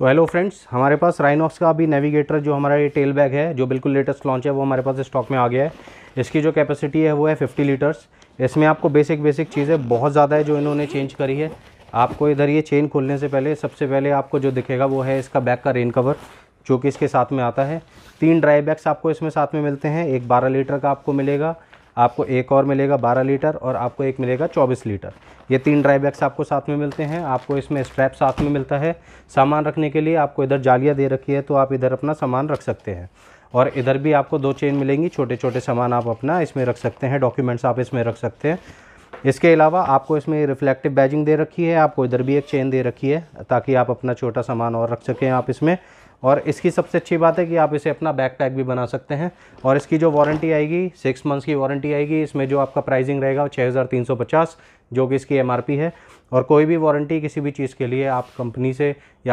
तो hello friends हमारे पास Rhinox का अभी नेविगेटर जो हमारा ये टेल बैग है जो बिल्कुल लेटेस्ट लॉन्च है वो हमारे पास स्टॉक में आ गया है इसकी जो कैपेसिटी है वो है फिफ्टी लीटर्स इसमें आपको बेसिक बेसिक चीज़ें बहुत ज़्यादा है जो इन्होंने चेंज करी है आपको इधर ये चेन खोलने से पहले सबसे पहले आपको जो दिखेगा वो है इसका बैग का रेन कवर जो कि इसके साथ में आता है तीन ड्राई बैग्स आपको इसमें साथ में मिलते हैं एक बारह लीटर का आपको मिलेगा आपको एक और मिलेगा 12 लीटर और आपको एक मिलेगा 24 लीटर ये तीन ड्राई बैग्स आपको साथ में मिलते हैं आपको इसमें स्ट्रैप साथ में मिलता है सामान रखने के लिए आपको इधर जालियाँ दे रखी है तो आप इधर अपना सामान रख सकते हैं और इधर भी आपको दो चेन मिलेंगी छोटे छोटे सामान आप अपना इसमें रख सकते हैं डॉक्यूमेंट्स आप इसमें रख सकते हैं इसके अलावा आपको इसमें रिफ्लेक्टिव बैजिंग दे रखी है आपको इधर भी एक चेन दे रखी है ताकि आप अपना छोटा सामान और रख सकें आप इसमें और इसकी सबसे अच्छी बात है कि आप इसे अपना बैक पैक भी बना सकते हैं और इसकी जो वारंटी आएगी सिक्स मंथ्स की वारंटी आएगी इसमें जो आपका प्राइसिंग रहेगा वो छः जो कि इसकी एम है और कोई भी वारंटी किसी भी चीज़ के लिए आप कंपनी से या